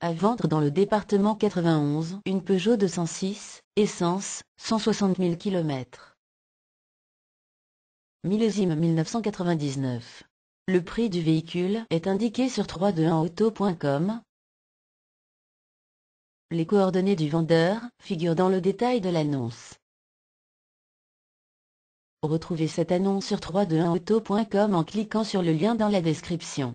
À vendre dans le département 91 une Peugeot 206, essence, 160 000 km. Millésime 1999. Le prix du véhicule est indiqué sur 321auto.com. Les coordonnées du vendeur figurent dans le détail de l'annonce. Retrouvez cette annonce sur 321auto.com en cliquant sur le lien dans la description.